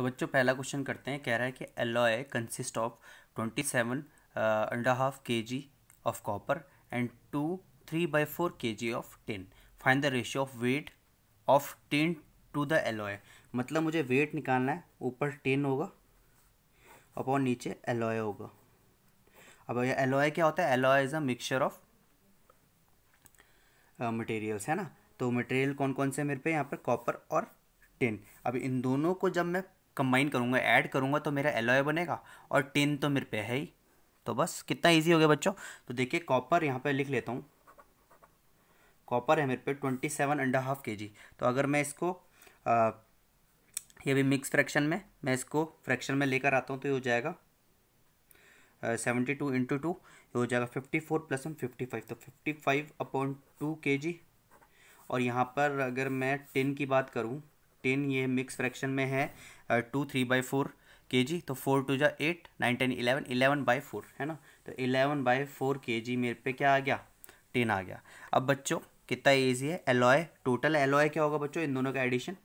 तो बच्चों पहला क्वेश्चन करते हैं कह रहा है कि alloy consist of twenty seven and half k g of copper and two three by four k g of tin find the ratio of weight of tin to the alloy मतलब मुझे wait निकालना है ऊपर ten होगा upon नीचे alloy होगा अब ये एलॉय क्या होता है alloy is a mixture of materials है ना तो मटेरियल कौन कौन से मेरे पे यहाँ पर कॉपर और टेन अब इन दोनों को जब मैं कंबाइन करूँगा ऐड करूँगा तो मेरा एलॉय बनेगा और टिन तो मेरे पे है ही तो बस कितना इजी हो गया बच्चों तो देखिए कॉपर यहाँ पे लिख लेता हूँ कॉपर है मेरे पे twenty seven and half k g तो अगर मैं इसको आ, ये भी मिक्स फ्रैक्शन में मैं इसको फ्रैक्शन में लेकर आता हूँ तो ये हो जाएगा सेवेंटी टू इंटू टू ये हो जाएगा fifty four plus one fifty five तो fifty five upon two k g और यहाँ पर अगर मैं टिन की बात करूँ टेन ये मिक्स फ्रैक्शन में है to three by four k g तो फोर टू जा eight nine ten eleven eleven by four है ना तो इलेवन बाई फोर के जी मेरे पे क्या आ गया टेन आ गया अब बच्चों कितना ईजी है एलॉय टोटल एलॉय क्या होगा बच्चों इन दोनों का एडिशन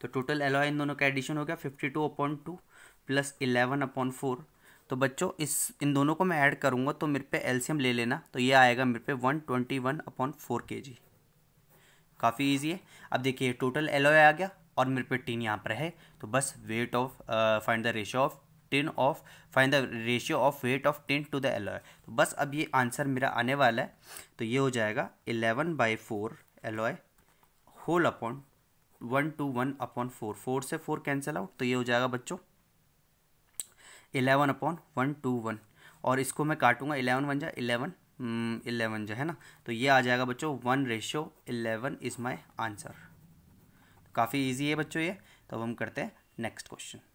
तो टोटल एलॉय इन दोनों का एडिशन हो गया fifty two upon two plus eleven upon four तो बच्चों इस इन दोनों को मैं ऐड करूँगा तो मेरे पे एल्शियम ले लेना तो ये आएगा मेरे पे one twenty one upon four k g काफ़ी ईजी है अब देखिए टोटल एलोए आ गया और मेरे पे टिन यहाँ पर है तो बस weight of find the ratio of tin of find the ratio of weight of tin to the alloy तो बस अब ये आंसर मेरा आने वाला है तो ये हो जाएगा eleven by four alloy whole upon one two one upon four four से फोर कैंसिल आउट तो ये हो जाएगा बच्चों eleven upon one two one और इसको मैं काटूंगा इलेवन वन जा इलेवन हम्म, इलेवन जो है ना तो ये आ जाएगा बच्चों one ratio eleven is my answer काफ़ी ईजी है बच्चों ये तो अब हम करते हैं नेक्स्ट क्वेश्चन